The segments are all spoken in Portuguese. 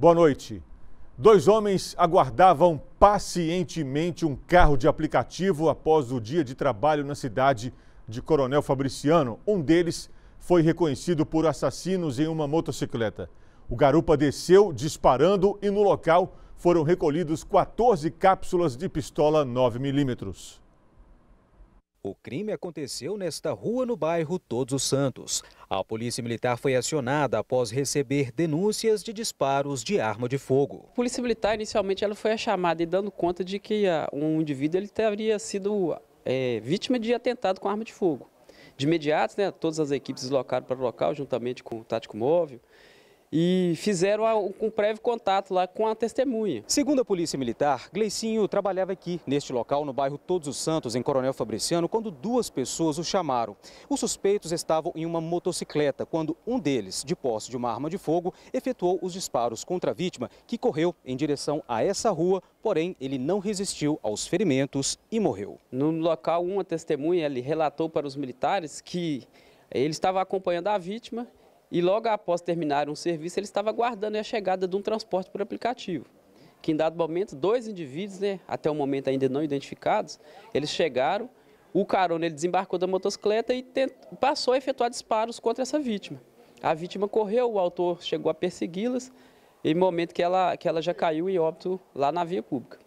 Boa noite. Dois homens aguardavam pacientemente um carro de aplicativo após o dia de trabalho na cidade de Coronel Fabriciano. Um deles foi reconhecido por assassinos em uma motocicleta. O garupa desceu disparando e no local foram recolhidos 14 cápsulas de pistola 9 milímetros. O crime aconteceu nesta rua no bairro Todos os Santos. A polícia militar foi acionada após receber denúncias de disparos de arma de fogo. A polícia militar inicialmente ela foi chamada e dando conta de que ah, um indivíduo ele teria sido é, vítima de atentado com arma de fogo. De imediato, né, todas as equipes deslocaram para o local juntamente com o tático móvel e fizeram um prévio contato lá com a testemunha. Segundo a Polícia Militar, Gleicinho trabalhava aqui, neste local, no bairro Todos os Santos, em Coronel Fabriciano, quando duas pessoas o chamaram. Os suspeitos estavam em uma motocicleta, quando um deles, de posse de uma arma de fogo, efetuou os disparos contra a vítima, que correu em direção a essa rua, porém ele não resistiu aos ferimentos e morreu. No local, uma testemunha ele relatou para os militares que ele estava acompanhando a vítima e logo após terminar um serviço, ele estava aguardando a chegada de um transporte por aplicativo. Que em dado momento, dois indivíduos, né, até o momento ainda não identificados, eles chegaram, o carona ele desembarcou da motocicleta e tentou, passou a efetuar disparos contra essa vítima. A vítima correu, o autor chegou a persegui-las, em momento que ela, que ela já caiu em óbito lá na via pública.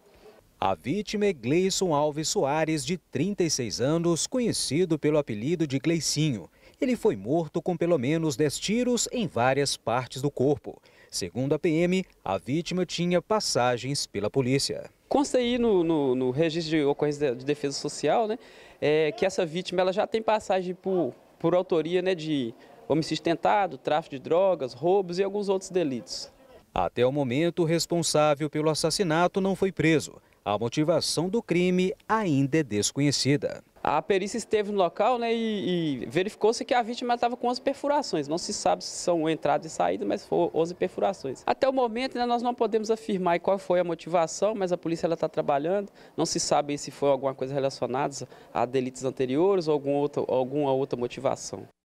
A vítima é Gleison Alves Soares, de 36 anos, conhecido pelo apelido de Gleicinho. Ele foi morto com pelo menos 10 tiros em várias partes do corpo. Segundo a PM, a vítima tinha passagens pela polícia. Consta aí no, no, no registro de ocorrência de defesa social né, é, que essa vítima ela já tem passagem por, por autoria né, de homicídio tentado, tráfico de drogas, roubos e alguns outros delitos. Até o momento, o responsável pelo assassinato não foi preso. A motivação do crime ainda é desconhecida. A perícia esteve no local né, e, e verificou-se que a vítima estava com 11 perfurações. Não se sabe se são entrada e saída, mas foram 11 perfurações. Até o momento, né, nós não podemos afirmar qual foi a motivação, mas a polícia está trabalhando. Não se sabe se foi alguma coisa relacionada a delitos anteriores ou algum outro, alguma outra motivação.